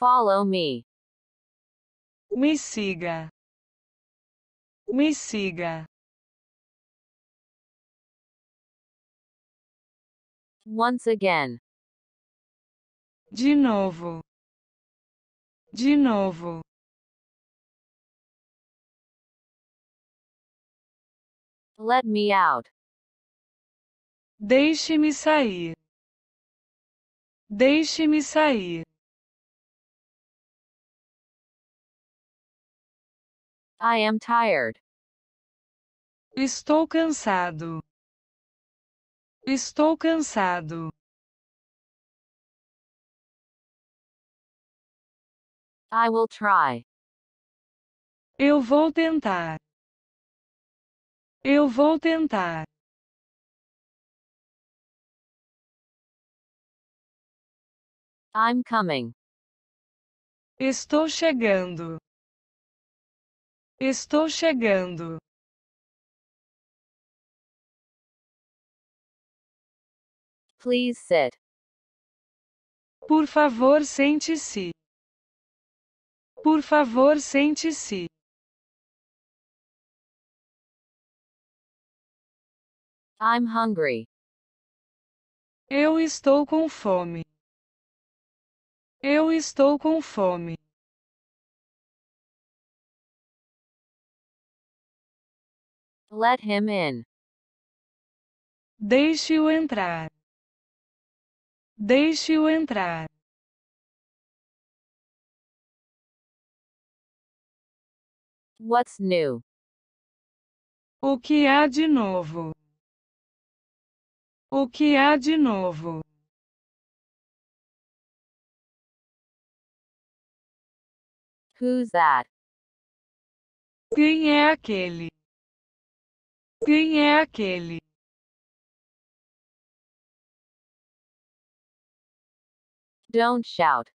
Follow me. Me siga. Me siga. Once again. De novo. De novo. Let me out. Deixe-me sair. Deixe-me sair. I am tired. Estou cansado. Estou cansado. I will try. Eu vou tentar. Eu vou tentar. I'm coming. Estou chegando. Estou chegando. Please sit. Por favor, sente-se. Por favor, sente-se. I'm hungry. Eu estou com fome. Eu estou com fome. Let him in. Deixe-o entrar. Deixe-o entrar. What's new? O que há de novo? O que há de novo? Who's that? Quem é aquele? Quem é aquele? Don't shout.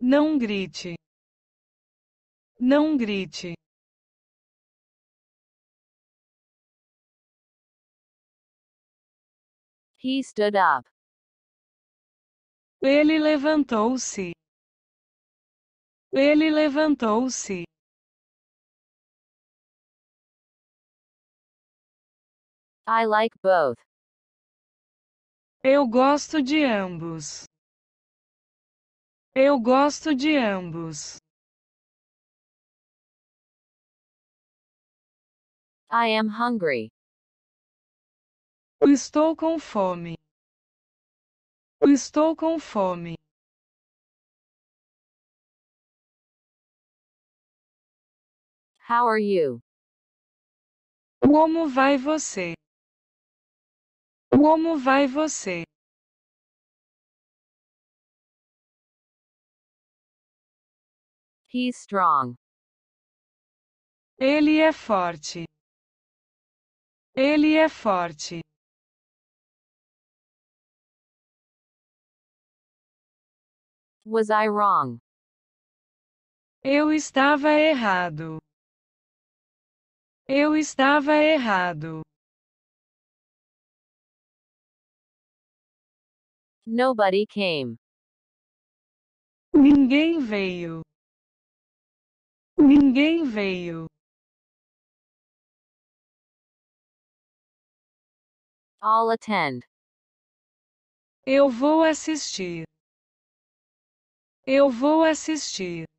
Não grite. Não grite. He stood up. Ele levantou-se. Ele levantou-se. I like both. Eu gosto de ambos. Eu gosto de ambos. I am hungry. Estou com fome. Estou com fome. How are you? Como vai você? Como vai você? He's strong. Ele é forte. Ele é forte. Was I wrong? Eu estava errado. Eu estava errado. Nobody came. Ninguém veio. Ninguém veio. I'll attend. Eu vou assistir. Eu vou assistir.